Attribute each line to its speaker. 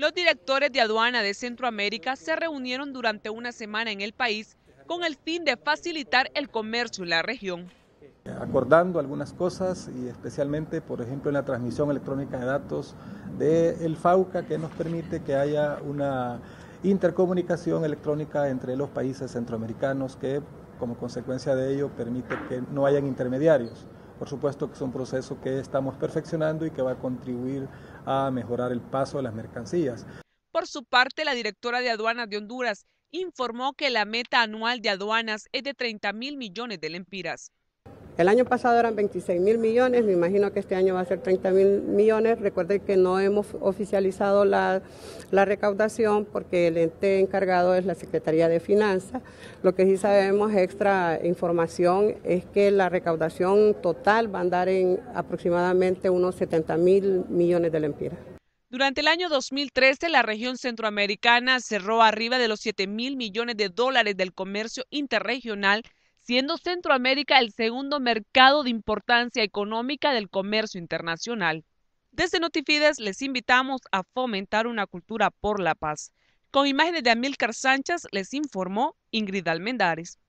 Speaker 1: Los directores de aduana de Centroamérica se reunieron durante una semana en el país con el fin de facilitar el comercio en la región.
Speaker 2: Acordando algunas cosas y especialmente, por ejemplo, en la transmisión electrónica de datos del FAUCA, que nos permite que haya una intercomunicación electrónica entre los países centroamericanos, que como consecuencia de ello permite que no hayan intermediarios. Por supuesto que es un proceso que estamos perfeccionando y que va a contribuir a mejorar el paso de las mercancías.
Speaker 1: Por su parte, la directora de aduanas de Honduras informó que la meta anual de aduanas es de 30 mil millones de lempiras.
Speaker 2: El
Speaker 3: año pasado eran 26 mil millones, me imagino que este año va a ser 30 mil millones. Recuerden que no hemos oficializado la, recaudación porque el ente encargado es la Secretaría de Finanzas. Lo que sí sabemos, extra información, es que la recaudación total va a andar en aproximadamente unos 70 mil millones de lempiras.
Speaker 1: Durante el año 2013, la región centroamericana cerró arriba de los 7 mil millones de dólares del comercio interregional siendo Centroamérica el segundo mercado de importancia económica del comercio internacional. Desde Notifides les invitamos a fomentar una cultura por la paz. Con imágenes de Amílcar Sánchez les informó Ingrid Almendares.